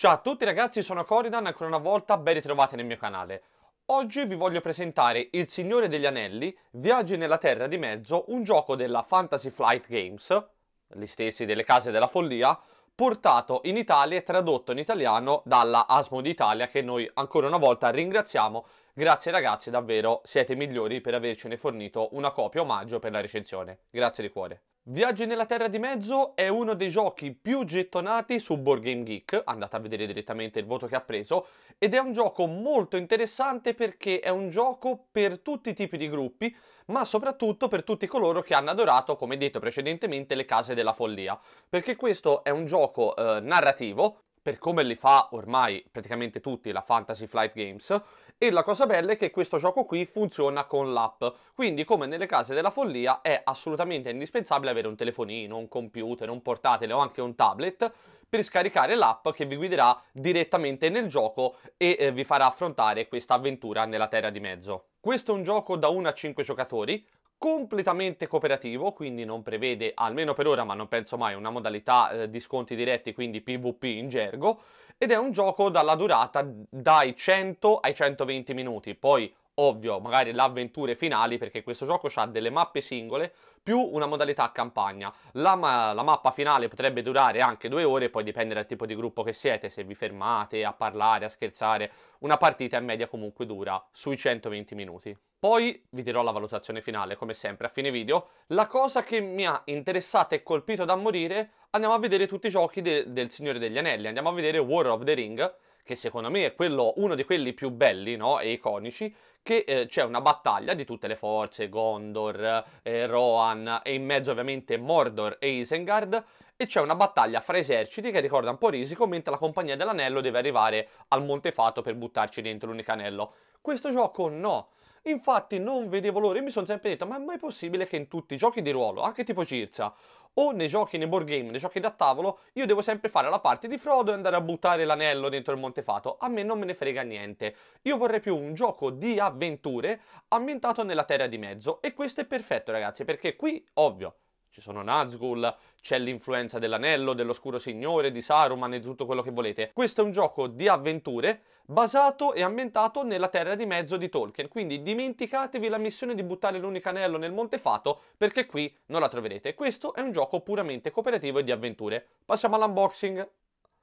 Ciao a tutti ragazzi, sono Coridan, ancora una volta ben ritrovati nel mio canale. Oggi vi voglio presentare Il Signore degli Anelli, Viaggi nella Terra di Mezzo, un gioco della Fantasy Flight Games, gli stessi delle Case della Follia, portato in Italia e tradotto in italiano dalla Asmo d'Italia che noi ancora una volta ringraziamo. Grazie ragazzi, davvero siete migliori per avercene fornito una copia omaggio per la recensione. Grazie di cuore. Viaggi nella Terra di Mezzo è uno dei giochi più gettonati su Board Game Geek, andate a vedere direttamente il voto che ha preso, ed è un gioco molto interessante perché è un gioco per tutti i tipi di gruppi, ma soprattutto per tutti coloro che hanno adorato, come detto precedentemente, le case della follia, perché questo è un gioco eh, narrativo per come li fa ormai praticamente tutti la Fantasy Flight Games e la cosa bella è che questo gioco qui funziona con l'app, quindi come nelle case della follia è assolutamente indispensabile avere un telefonino, un computer, un portatile o anche un tablet per scaricare l'app che vi guiderà direttamente nel gioco e eh, vi farà affrontare questa avventura nella terra di mezzo. Questo è un gioco da 1 a 5 giocatori, completamente cooperativo, quindi non prevede, almeno per ora, ma non penso mai, una modalità eh, di sconti diretti, quindi PvP in gergo, ed è un gioco dalla durata dai 100 ai 120 minuti, poi ovvio, magari le avventure finali, perché questo gioco ha delle mappe singole più una modalità campagna. La, ma la, mappa finale potrebbe durare anche due ore, poi dipende dal tipo di gruppo che siete, se vi fermate a parlare, a scherzare. Una partita in media comunque dura sui 120 minuti. Poi vi dirò la valutazione finale, come sempre, a fine video. La cosa che mi ha interessato e colpito da morire, andiamo a vedere tutti i giochi de del Signore degli Anelli, andiamo a vedere War of the Ring, che secondo me è quello, uno di quelli più belli no? e iconici, che eh, c'è una battaglia di tutte le forze, Gondor, eh, Rohan e in mezzo ovviamente Mordor e Isengard, e c'è una battaglia fra eserciti che ricorda un po' Risico, mentre la Compagnia dell'Anello deve arrivare al Montefato per buttarci dentro l'unico anello. Questo gioco no, Infatti non vedevo l'ora e mi sono sempre detto ma è mai possibile che in tutti i giochi di ruolo, anche tipo Cirza, o nei giochi, nei board game, nei giochi da tavolo, io devo sempre fare la parte di Frodo e andare a buttare l'anello dentro il Montefato. A me non me ne frega niente. Io vorrei più un gioco di avventure ambientato nella Terra di Mezzo e questo è perfetto ragazzi perché qui, ovvio, ci sono Nazgul, c'è l'influenza dell'anello, dell'oscuro signore, di Saruman e di tutto quello che volete. Questo è un gioco di avventure basato e ambientato nella terra di mezzo di Tolkien, quindi dimenticatevi la missione di buttare l'unico anello nel Monte Fato perché qui non la troverete. Questo è un gioco puramente cooperativo e di avventure. Passiamo all'unboxing.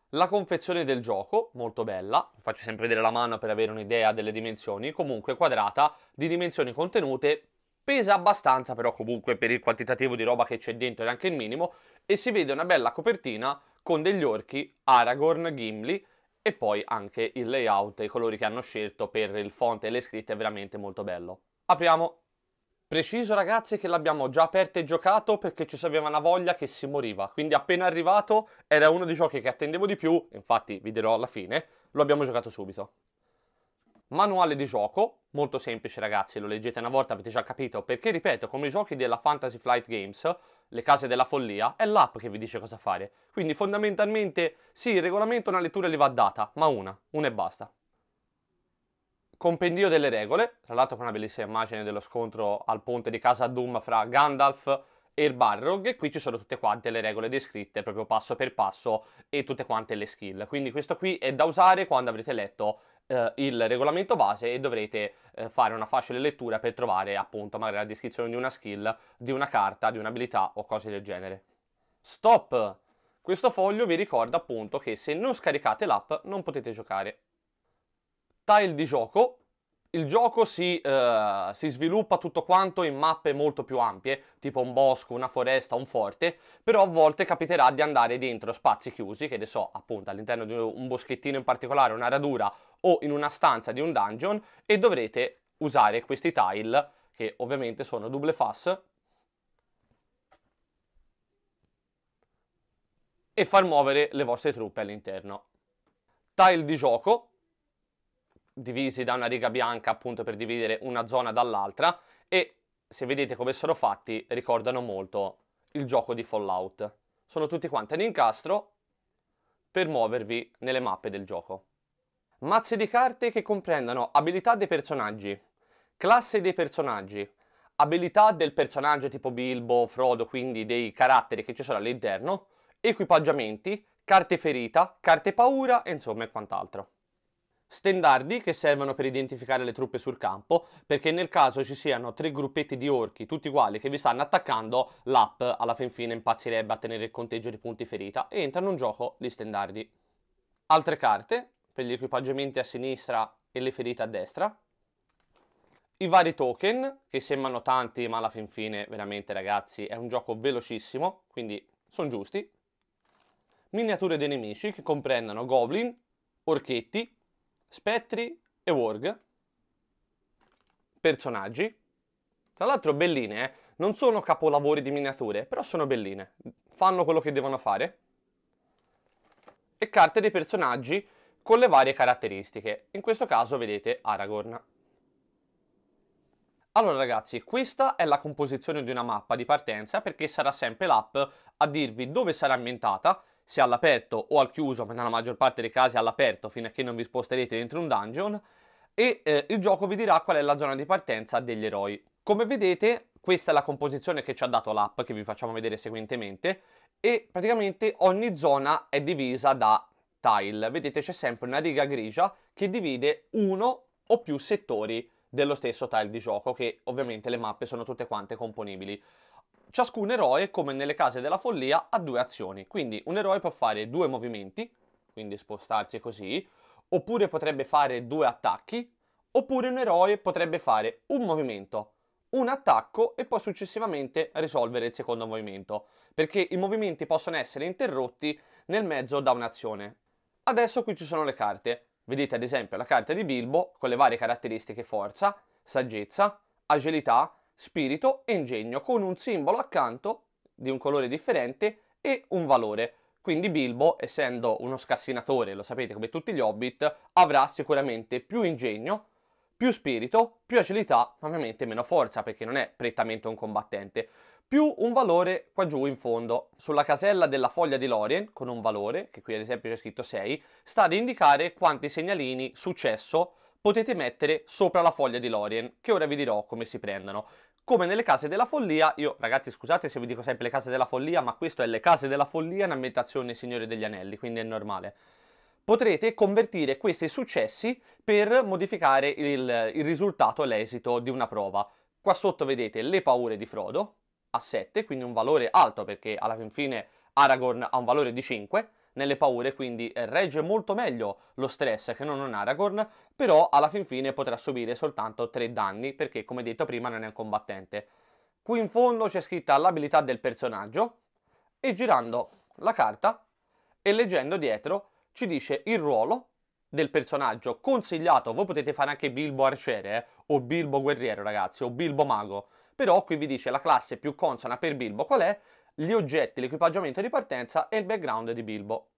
La confezione del gioco, molto bella, faccio sempre vedere la mano per avere un'idea delle dimensioni, comunque quadrata, di dimensioni contenute pesa abbastanza però comunque per il quantitativo di roba che c'è dentro e anche il minimo e si vede una bella copertina con degli orchi Aragorn, Gimli e poi anche il layout e i colori che hanno scelto per il font e le scritte è veramente molto bello. Apriamo! Preciso ragazzi che l'abbiamo già aperto e giocato perché ci aveva una voglia che si moriva, quindi appena arrivato era uno dei giochi che attendevo di più, infatti vi dirò alla fine, lo abbiamo giocato subito. Manuale di gioco, Molto semplice ragazzi, lo leggete una volta avete già capito, perché ripeto, come i giochi della Fantasy Flight Games, le case della follia, è l'app che vi dice cosa fare. Quindi fondamentalmente sì, il regolamento una lettura gli va data, ma una, una e basta. Compendio delle regole, tra l'altro con una bellissima immagine dello scontro al ponte di casa Doom fra Gandalf e il Barrog e qui ci sono tutte quante le regole descritte proprio passo per passo e tutte quante le skill. Quindi questo qui è da usare quando avrete letto eh, il regolamento base e dovrete eh, fare una facile lettura per trovare appunto magari la descrizione di una skill, di una carta, di un'abilità o cose del genere. Stop! Questo foglio vi ricorda appunto che se non scaricate l'app non potete giocare. Tile di gioco il gioco si, eh, si, sviluppa tutto quanto in mappe molto più ampie, tipo un bosco, una foresta, un forte, però a volte capiterà di andare dentro spazi chiusi, che ne so, appunto all'interno di un boschettino in particolare, una radura o in una stanza di un dungeon e dovrete usare questi tile, che ovviamente sono double fass, e far muovere le vostre truppe all'interno. Tile di gioco, divisi da una riga bianca appunto per dividere una zona dall'altra e se vedete come sono fatti ricordano molto il gioco di Fallout. Sono tutti quanti ad incastro per muovervi nelle mappe del gioco. Mazze di carte che comprendono abilità dei personaggi, classe dei personaggi, abilità del personaggio tipo Bilbo, Frodo, quindi dei caratteri che ci sono all'interno, equipaggiamenti, carte ferita, carte paura e insomma quant'altro. Stendardi che servono per identificare le truppe sul campo, perché nel caso ci siano tre gruppetti di orchi, tutti uguali, che vi stanno attaccando, l'app alla fin fine impazzirebbe a tenere il conteggio di punti ferita e entrano in gioco gli stendardi. Altre carte, per gli equipaggiamenti a sinistra e le ferite a destra. I vari token, che sembrano tanti, ma alla fin fine, veramente ragazzi, è un gioco velocissimo, quindi sono giusti. Miniature dei nemici, che comprendono goblin, orchetti, spettri e worg, personaggi. Tra l'altro belline, eh? non sono capolavori di miniature, però sono belline, fanno quello che devono fare. E carte dei personaggi con le varie caratteristiche, in questo caso vedete Aragorn. Allora ragazzi, questa è la composizione di una mappa di partenza perché sarà sempre l'app a dirvi dove sarà ambientata se all'aperto o al chiuso, ma nella maggior parte dei casi all'aperto fino a che non vi sposterete dentro un dungeon, e eh, il gioco vi dirà qual è la zona di partenza degli eroi. Come vedete, questa è la composizione che ci ha dato l'app, che vi facciamo vedere seguentemente, e praticamente ogni zona è divisa da tile. Vedete c'è sempre una riga grigia che divide uno o più settori dello stesso tile di gioco, che ovviamente le mappe sono tutte quante componibili. Ciascun eroe, come nelle case della follia, ha due azioni, quindi un eroe può fare due movimenti, quindi spostarsi così, oppure potrebbe fare due attacchi, oppure un eroe potrebbe fare un movimento, un attacco e poi successivamente risolvere il secondo movimento, perché i movimenti possono essere interrotti nel mezzo da un'azione. Adesso qui ci sono le carte. Vedete ad esempio la carta di Bilbo con le varie caratteristiche forza, saggezza, agilità, spirito e ingegno con un simbolo accanto di un colore differente e un valore. Quindi Bilbo, essendo uno scassinatore, lo sapete come tutti gli hobbit, avrà sicuramente più ingegno, più spirito, più agilità, ma ovviamente meno forza perché non è prettamente un combattente. Più un valore qua giù in fondo, sulla casella della foglia di Lorien, con un valore, che qui ad esempio c'è scritto 6, sta ad indicare quanti segnalini successo potete mettere sopra la foglia di Lorien, che ora vi dirò come si prendono come nelle case della follia, io ragazzi scusate se vi dico sempre le case della follia, ma questo è le case della follia in ambientazione Signore degli Anelli, quindi è normale. Potrete convertire questi successi per modificare il, il risultato l'esito di una prova. Qua sotto vedete le paure di Frodo, a 7, quindi un valore alto perché alla fin fine Aragorn ha un valore di 5, nelle paure, quindi eh, regge molto meglio lo stress che non un Aragorn, però alla fin fine potrà subire soltanto 3 danni perché come detto prima non è un combattente. Qui in fondo c'è scritta l'abilità del personaggio e girando la carta e leggendo dietro ci dice il ruolo del personaggio consigliato, voi potete fare anche Bilbo Arciere eh? o Bilbo Guerriero ragazzi o Bilbo Mago, però qui vi dice la classe più consona per Bilbo qual è gli oggetti, l'equipaggiamento di partenza e il background di Bilbo.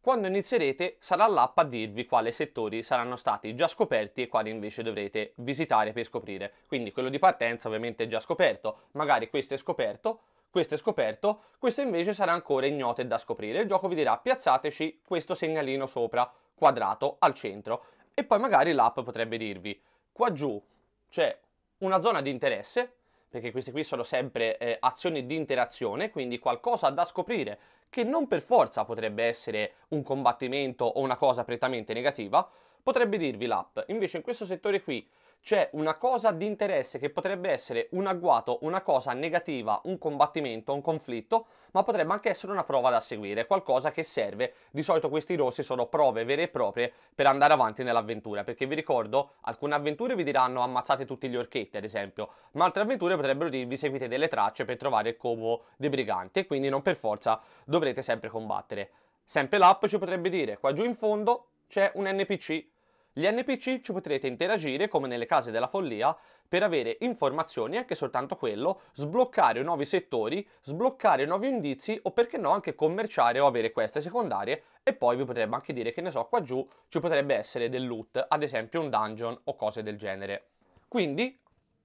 Quando inizierete sarà l'app a dirvi quali settori saranno stati già scoperti e quali invece dovrete visitare per scoprire. Quindi quello di partenza ovviamente è già scoperto, magari questo è scoperto, questo è scoperto, questo invece sarà ancora ignoto e da scoprire. Il gioco vi dirà piazzateci questo segnalino sopra, quadrato, al centro. E poi magari l'app potrebbe dirvi qua giù c'è una zona di interesse perché queste qui sono sempre eh, azioni di interazione, quindi qualcosa da scoprire che non per forza potrebbe essere un combattimento o una cosa prettamente negativa, potrebbe dirvi l'app. Invece in questo settore qui c'è una cosa di interesse che potrebbe essere un agguato, una cosa negativa, un combattimento, un conflitto, ma potrebbe anche essere una prova da seguire, qualcosa che serve. Di solito questi rossi sono prove vere e proprie per andare avanti nell'avventura, perché vi ricordo, alcune avventure vi diranno ammazzate tutti gli orchetti, ad esempio, ma altre avventure potrebbero dirvi seguite delle tracce per trovare il covo dei briganti e quindi non per forza dovrete sempre combattere. Sempre l'app ci potrebbe dire, qua giù in fondo c'è un NPC gli NPC ci potrete interagire come nelle case della follia per avere informazioni, anche soltanto quello, sbloccare nuovi settori, sbloccare nuovi indizi o perché no anche commerciare o avere queste secondarie e poi vi potrebbe anche dire che ne so qua giù ci potrebbe essere del loot, ad esempio un dungeon o cose del genere. Quindi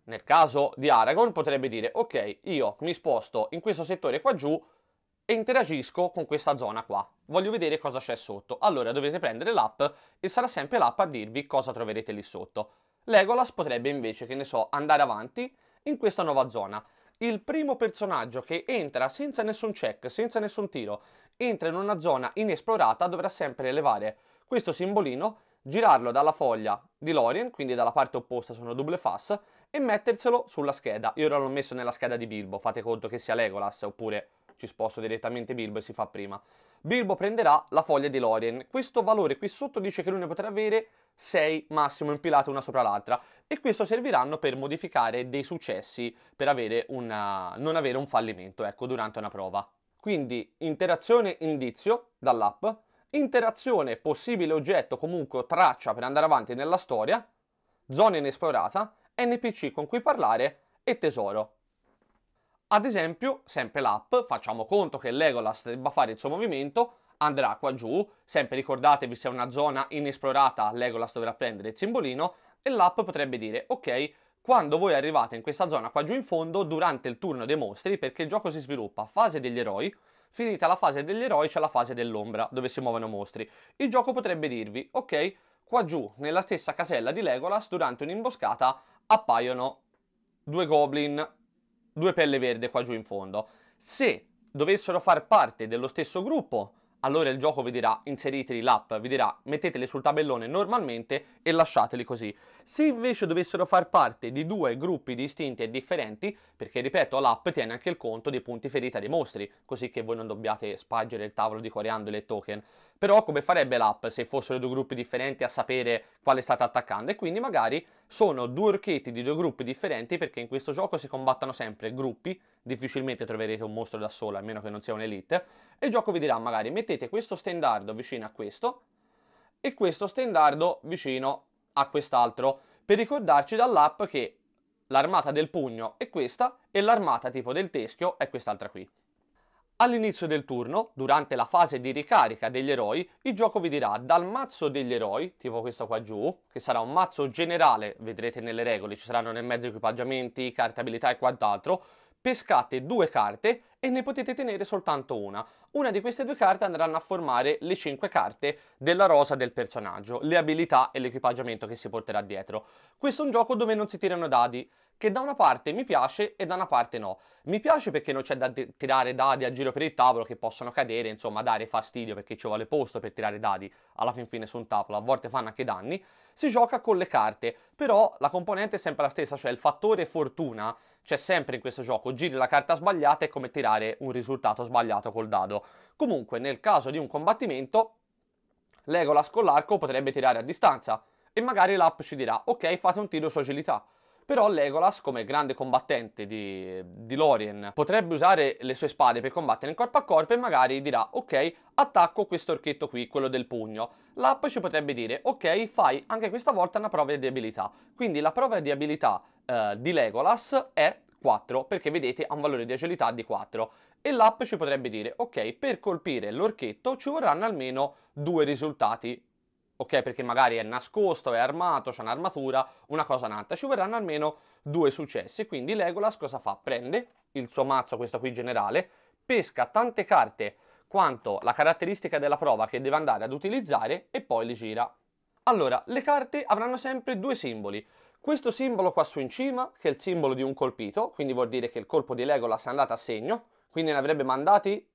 nel caso di Aragorn potrebbe dire ok io mi sposto in questo settore qua giù e interagisco con questa zona qua. Voglio vedere cosa c'è sotto. Allora dovete prendere l'app e sarà sempre l'app a dirvi cosa troverete lì sotto. Legolas potrebbe invece, che ne so, andare avanti in questa nuova zona. Il primo personaggio che entra senza nessun check, senza nessun tiro, entra in una zona inesplorata, dovrà sempre elevare questo simbolino, girarlo dalla foglia di Lorien, quindi dalla parte opposta sono double fass, e metterselo sulla scheda. Io ora l'ho messo nella scheda di Bilbo, fate conto che sia Legolas oppure ci sposto direttamente Bilbo e si fa prima. Bilbo prenderà la foglia di Lorien. Questo valore qui sotto dice che lui ne potrà avere 6 massimo impilate una sopra l'altra e questo serviranno per modificare dei successi per avere una... non avere un fallimento ecco, durante una prova. Quindi interazione indizio dall'app, interazione possibile oggetto comunque traccia per andare avanti nella storia, zona inesplorata, NPC con cui parlare e tesoro. Ad esempio, sempre l'app, facciamo conto che Legolas debba fare il suo movimento, andrà qua giù, sempre ricordatevi se è una zona inesplorata Legolas dovrà prendere il simbolino e l'app potrebbe dire ok, quando voi arrivate in questa zona qua giù in fondo, durante il turno dei mostri, perché il gioco si sviluppa fase degli eroi, finita la fase degli eroi c'è la fase dell'ombra, dove si muovono mostri. Il gioco potrebbe dirvi ok, qua giù, nella stessa casella di Legolas, durante un'imboscata appaiono due goblin due pelle verde qua giù in fondo. Se dovessero far parte dello stesso gruppo, allora il gioco vi dirà inseriteli l'app, vi dirà metteteli sul tabellone normalmente e lasciateli così. Se invece dovessero far parte di due gruppi distinti e differenti, perché ripeto l'app tiene anche il conto dei punti ferita dei mostri, così che voi non dobbiate spargere il tavolo di coriandole e token, però come farebbe l'app se fossero due gruppi differenti a sapere quale state attaccando e quindi magari sono due orchetti di due gruppi differenti perché in questo gioco si combattono sempre gruppi, difficilmente troverete un mostro da solo, a meno che non sia un'elite, e il gioco vi dirà magari mettete questo stendardo vicino a questo e questo stendardo vicino a quest'altro per ricordarci dall'app che l'armata del pugno è questa e l'armata tipo del teschio è quest'altra qui. All'inizio del turno, durante la fase di ricarica degli eroi, il gioco vi dirà dal mazzo degli eroi, tipo questo qua giù, che sarà un mazzo generale, vedrete nelle regole, ci saranno nel mezzo equipaggiamenti, carte abilità e quant'altro, pescate due carte e ne potete tenere soltanto una. Una di queste due carte andranno a formare le cinque carte della rosa del personaggio, le abilità e l'equipaggiamento che si porterà dietro. Questo è un gioco dove non si tirano dadi, che da una parte mi piace e da una parte no. Mi piace perché non c'è da tirare dadi a giro per il tavolo che possono cadere, insomma dare fastidio perché ci vuole posto per tirare dadi alla fin fine su un tavolo, a volte fanno anche danni. Si gioca con le carte, però la componente è sempre la stessa, cioè il fattore fortuna c'è sempre in questo gioco, giri la carta sbagliata è come tirare un risultato sbagliato col dado. Comunque nel caso di un combattimento, Legolas con l'arco potrebbe tirare a distanza e magari l'app ci dirà ok fate un tiro su agilità però Legolas, come grande combattente di, di Lorien, potrebbe usare le sue spade per combattere in corpo a corpo e magari dirà ok, attacco questo orchetto qui, quello del pugno. L'app ci potrebbe dire ok, fai anche questa volta una prova di abilità. Quindi la prova di abilità eh, di Legolas è 4, perché vedete ha un valore di agilità di 4 e l'app ci potrebbe dire ok per colpire l'orchetto ci vorranno almeno due risultati ok? Perché magari è nascosto, è armato, c'è un'armatura, una cosa nata. Ci vorranno almeno due successi, quindi Legolas cosa fa? Prende il suo mazzo, questo qui generale, pesca tante carte quanto la caratteristica della prova che deve andare ad utilizzare e poi le gira. Allora, le carte avranno sempre due simboli. Questo simbolo qua su in cima, che è il simbolo di un colpito, quindi vuol dire che il colpo di Legolas è andato a segno, quindi ne avrebbe mandati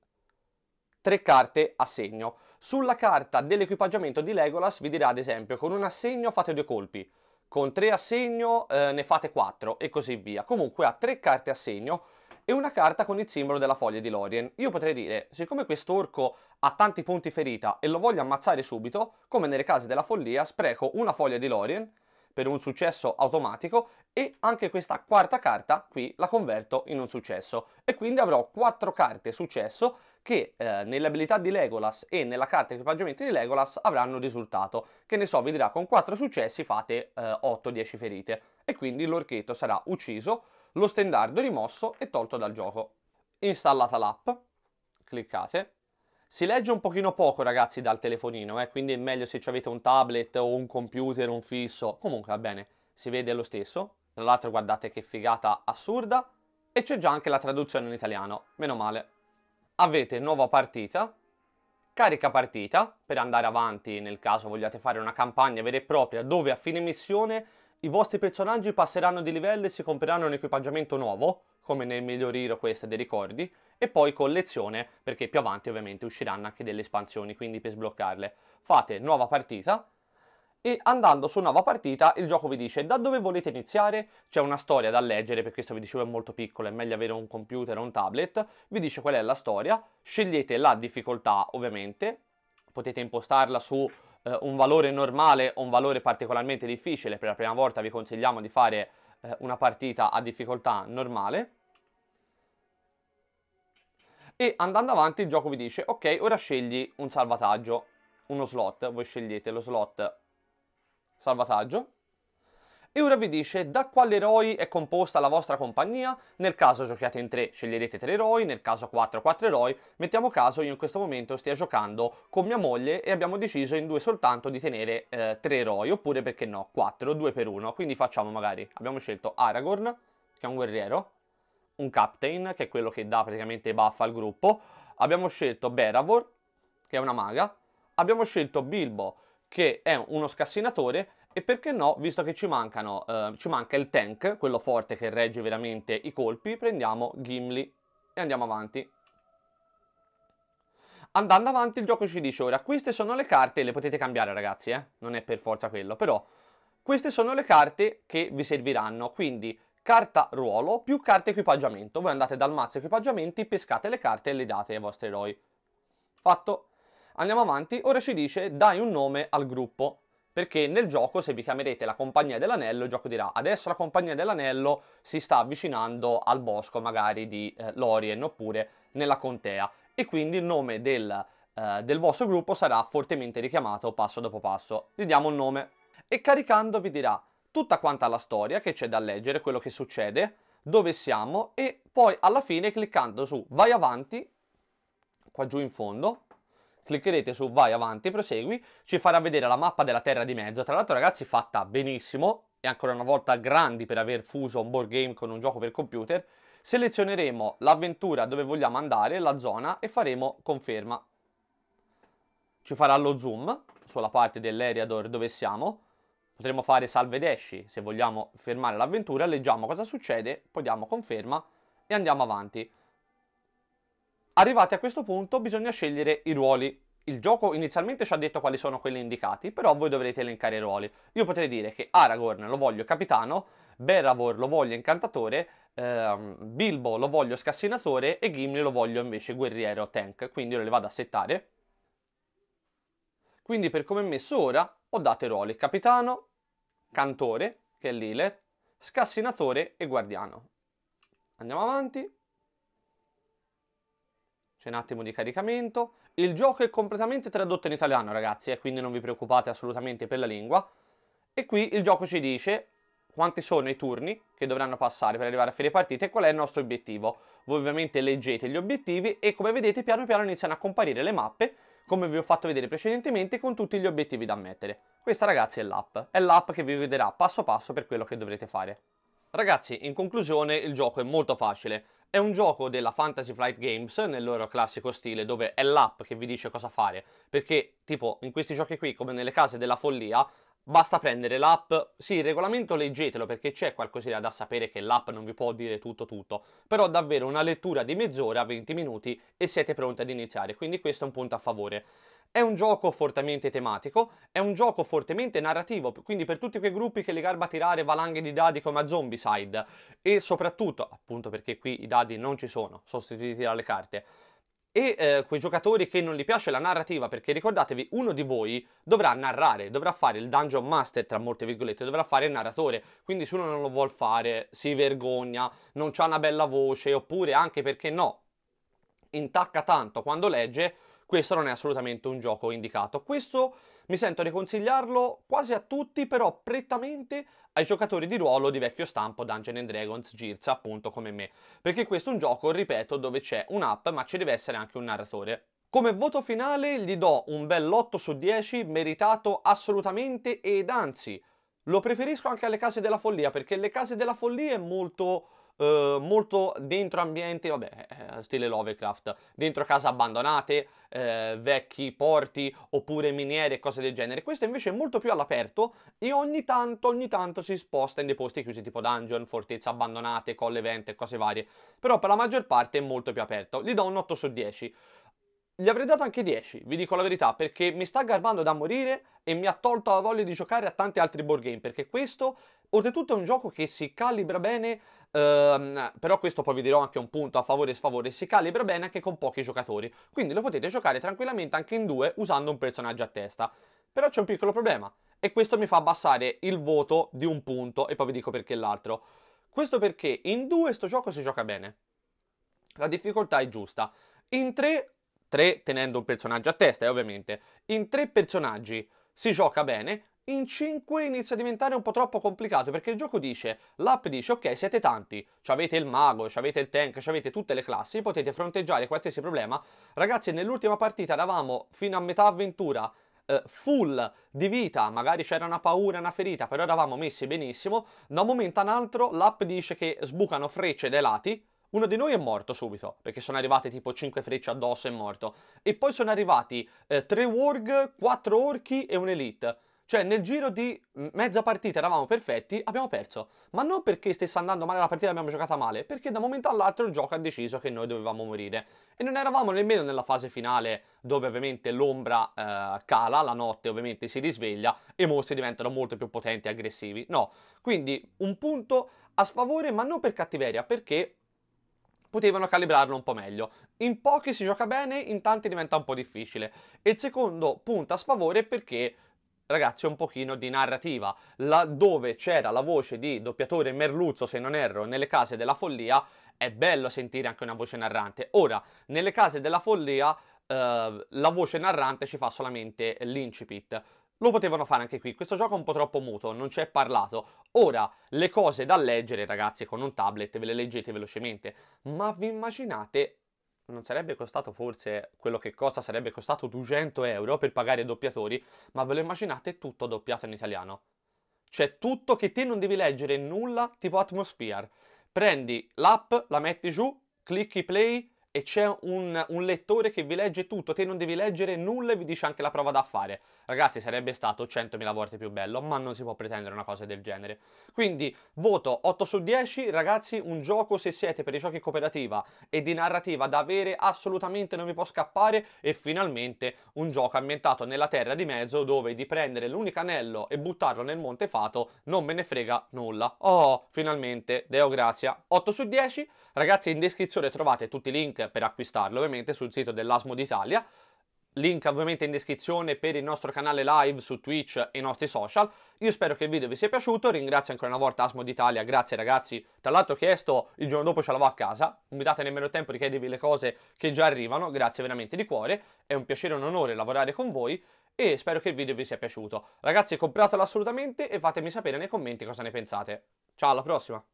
tre carte a segno. Sulla carta dell'equipaggiamento di Legolas vi dirà ad esempio con un assegno fate due colpi, con tre assegno eh, ne fate quattro e così via. Comunque ha tre carte a segno e una carta con il simbolo della foglia di Lorien. Io potrei dire, siccome quest'orco ha tanti punti ferita e lo voglio ammazzare subito, come nelle case della follia, spreco una foglia di Lorien per un successo automatico e anche questa quarta carta qui la converto in un successo e quindi avrò quattro carte successo che eh, nelle abilità di Legolas e nella carta equipaggiamento di Legolas avranno risultato che ne so vi dirà con quattro successi fate eh, 8-10 ferite e quindi l'orchetto sarà ucciso lo stendardo rimosso e tolto dal gioco installata l'app cliccate si legge un pochino poco ragazzi dal telefonino, eh? quindi è meglio se avete un tablet o un computer, un fisso, comunque va bene, si vede lo stesso. Tra l'altro guardate che figata assurda e c'è già anche la traduzione in italiano, meno male. Avete nuova partita, carica partita per andare avanti nel caso vogliate fare una campagna vera e propria dove a fine missione i vostri personaggi passeranno di livello e si compreranno un equipaggiamento nuovo come nel miglior hero questa dei ricordi, e poi collezione, perché più avanti ovviamente usciranno anche delle espansioni, quindi per sbloccarle. Fate nuova partita, e andando su nuova partita il gioco vi dice da dove volete iniziare, c'è una storia da leggere perché questo vi dicevo è molto piccolo, è meglio avere un computer o un tablet, vi dice qual è la storia, scegliete la difficoltà ovviamente, potete impostarla su eh, un valore normale o un valore particolarmente difficile, per la prima volta vi consigliamo di fare eh, una partita a difficoltà normale. E andando avanti il gioco vi dice, ok, ora scegli un salvataggio, uno slot, voi scegliete lo slot salvataggio e ora vi dice da quali eroi è composta la vostra compagnia, nel caso giochiate in 3 sceglierete 3 eroi, nel caso 4 4 eroi, mettiamo caso io in questo momento stia giocando con mia moglie e abbiamo deciso in due soltanto di tenere eh, 3 eroi, oppure perché no 4, 2 per 1, quindi facciamo magari, abbiamo scelto Aragorn, che è un guerriero, un captain, che è quello che dà praticamente buff al gruppo, abbiamo scelto Beravor, che è una maga, abbiamo scelto Bilbo, che è uno scassinatore, e perché no, visto che ci, mancano, eh, ci manca il tank, quello forte che regge veramente i colpi, prendiamo Gimli e andiamo avanti. Andando avanti il gioco ci dice ora, queste sono le carte, le potete cambiare ragazzi, eh? non è per forza quello, però queste sono le carte che vi serviranno, quindi carta ruolo più carta equipaggiamento, voi andate dal mazzo equipaggiamenti, pescate le carte e le date ai vostri eroi. Fatto. Andiamo avanti, ora ci dice dai un nome al gruppo perché nel gioco se vi chiamerete la compagnia dell'anello il gioco dirà adesso la compagnia dell'anello si sta avvicinando al bosco magari di eh, Lorien oppure nella contea e quindi il nome del, eh, del vostro gruppo sarà fortemente richiamato passo dopo passo. Gli diamo un nome e caricando vi dirà tutta quanta la storia che c'è da leggere, quello che succede, dove siamo e poi alla fine cliccando su vai avanti qua giù in fondo cliccherete su vai avanti, prosegui, ci farà vedere la mappa della terra di mezzo, tra l'altro ragazzi fatta benissimo, e ancora una volta grandi per aver fuso un board game con un gioco per computer, selezioneremo l'avventura dove vogliamo andare, la zona, e faremo conferma. Ci farà lo zoom sulla parte dell'Eriador dove siamo, potremo fare salve ed esci se vogliamo fermare l'avventura, leggiamo cosa succede, poi diamo conferma e andiamo avanti. Arrivati a questo punto bisogna scegliere i ruoli. Il gioco inizialmente ci ha detto quali sono quelli indicati, però voi dovrete elencare i ruoli. Io potrei dire che Aragorn lo voglio capitano, Beravor lo voglio incantatore, ehm, Bilbo lo voglio scassinatore e Gimli lo voglio invece guerriero tank, quindi io le vado a settare. Quindi per come è messo ora ho dato i ruoli capitano, cantore, che è l'healer, scassinatore e guardiano. Andiamo avanti. C'è un attimo di caricamento. Il gioco è completamente tradotto in italiano, ragazzi, eh, quindi non vi preoccupate assolutamente per la lingua. E qui il gioco ci dice quanti sono i turni che dovranno passare per arrivare a fine partita e qual è il nostro obiettivo. Voi ovviamente leggete gli obiettivi e come vedete piano piano iniziano a comparire le mappe, come vi ho fatto vedere precedentemente, con tutti gli obiettivi da mettere. Questa ragazzi è l'app, è l'app che vi guiderà passo passo per quello che dovrete fare. Ragazzi, in conclusione il gioco è molto facile, è un gioco della Fantasy Flight Games nel loro classico stile, dove è l'app che vi dice cosa fare, perché tipo in questi giochi qui, come nelle case della follia, Basta prendere l'app, sì il regolamento leggetelo perché c'è qualcosina da sapere che l'app non vi può dire tutto tutto, però davvero una lettura di mezz'ora, 20 minuti e siete pronti ad iniziare, quindi questo è un punto a favore. È un gioco fortemente tematico, è un gioco fortemente narrativo, quindi per tutti quei gruppi che li garba tirare valanghe di dadi come a Zombicide e soprattutto, appunto perché qui i dadi non ci sono, sostituiti dalle carte, e eh, quei giocatori che non gli piace la narrativa, perché ricordatevi, uno di voi dovrà narrare, dovrà fare il dungeon master, tra molte virgolette, dovrà fare il narratore, quindi se uno non lo vuole fare, si vergogna, non ha una bella voce, oppure anche perché no, intacca tanto quando legge, questo non è assolutamente un gioco indicato. Questo mi sento di consigliarlo quasi a tutti, però prettamente ai giocatori di ruolo di vecchio stampo Dungeon Dragons, Girza, appunto come me, perché questo è un gioco, ripeto, dove c'è un'app ma ci deve essere anche un narratore. Come voto finale gli do un bel 8 su 10, meritato assolutamente ed anzi, lo preferisco anche alle case della follia perché le case della follia è molto eh, molto dentro ambienti, vabbè, eh, stile Lovecraft, dentro case abbandonate, eh, vecchi porti oppure miniere e cose del genere. Questo invece è molto più all'aperto e ogni tanto, ogni tanto si sposta in dei posti chiusi tipo dungeon, fortezze abbandonate, colle vente e cose varie. Però per la maggior parte è molto più aperto. Gli do un 8 su 10. Gli avrei dato anche 10, vi dico la verità, perché mi sta garbando da morire e mi ha tolto la voglia di giocare a tanti altri board game, perché questo, oltretutto, è un gioco che si calibra bene Ehm, però questo poi vi dirò anche un punto a favore e sfavore, si calibra bene anche con pochi giocatori, quindi lo potete giocare tranquillamente anche in due usando un personaggio a testa. Però c'è un piccolo problema, e questo mi fa abbassare il voto di un punto, e poi vi dico perché l'altro. Questo perché in due sto gioco si gioca bene, la difficoltà è giusta. In tre, tre tenendo un personaggio a testa, eh, ovviamente, in tre personaggi si gioca bene, in 5 inizia a diventare un po' troppo complicato perché il gioco dice, l'app dice ok siete tanti, avete il mago, avete il tank, avete tutte le classi, potete fronteggiare qualsiasi problema. Ragazzi nell'ultima partita eravamo fino a metà avventura eh, full di vita, magari c'era una paura, una ferita, però eravamo messi benissimo. Da un momento all'altro l'app dice che sbucano frecce dai lati, uno di noi è morto subito, perché sono arrivate tipo 5 frecce addosso e morto. E poi sono arrivati eh, 3 warg, 4 orchi e un elite. Cioè, nel giro di mezza partita eravamo perfetti, abbiamo perso. Ma non perché stesse andando male la partita abbiamo giocata male, perché da un momento all'altro il gioco ha deciso che noi dovevamo morire. E non eravamo nemmeno nella fase finale, dove ovviamente l'ombra eh, cala, la notte ovviamente si risveglia e i mostri diventano molto più potenti e aggressivi. No, quindi un punto a sfavore, ma non per cattiveria, perché potevano calibrarlo un po' meglio. In pochi si gioca bene, in tanti diventa un po' difficile. E il secondo punto a sfavore perché ragazzi un pochino di narrativa laddove c'era la voce di doppiatore Merluzzo se non erro nelle case della follia è bello sentire anche una voce narrante ora nelle case della follia eh, la voce narrante ci fa solamente l'incipit lo potevano fare anche qui. Questo gioco è un po' troppo muto, non c'è parlato. Ora, le cose da leggere, ragazzi, con un tablet ve le leggete velocemente. Ma vi immaginate non sarebbe costato forse quello che costa, sarebbe costato 200 euro per pagare i doppiatori, ma ve lo immaginate tutto doppiato in italiano. Cioè tutto che te non devi leggere nulla, tipo Atmosphere. Prendi l'app, la metti giù, clicchi play, e c'è un, un, lettore che vi legge tutto, te non devi leggere nulla e vi dice anche la prova da fare. Ragazzi, sarebbe stato 100.000 volte più bello, ma non si può pretendere una cosa del genere. Quindi, voto 8 su 10, ragazzi, un gioco se siete per i giochi cooperativa e di narrativa da avere, assolutamente non vi può scappare e finalmente un gioco ambientato nella Terra di Mezzo dove di prendere l'unico anello e buttarlo nel Monte Fato non me ne frega nulla. Oh, finalmente, Deo Grazia. 8 su 10, ragazzi, in descrizione trovate tutti i link per acquistarlo ovviamente sul sito dell'Asmo d'Italia, link ovviamente in descrizione per il nostro canale live su Twitch e i nostri social. Io spero che il video vi sia piaciuto, ringrazio ancora una volta Asmo d'Italia, grazie ragazzi. Tra l'altro ho chiesto, il giorno dopo ce l'avevo a casa, non mi date nemmeno tempo di chiedervi le cose che già arrivano, grazie veramente di cuore, è un piacere e un onore lavorare con voi e spero che il video vi sia piaciuto. Ragazzi compratelo assolutamente e fatemi sapere nei commenti cosa ne pensate. Ciao, alla prossima!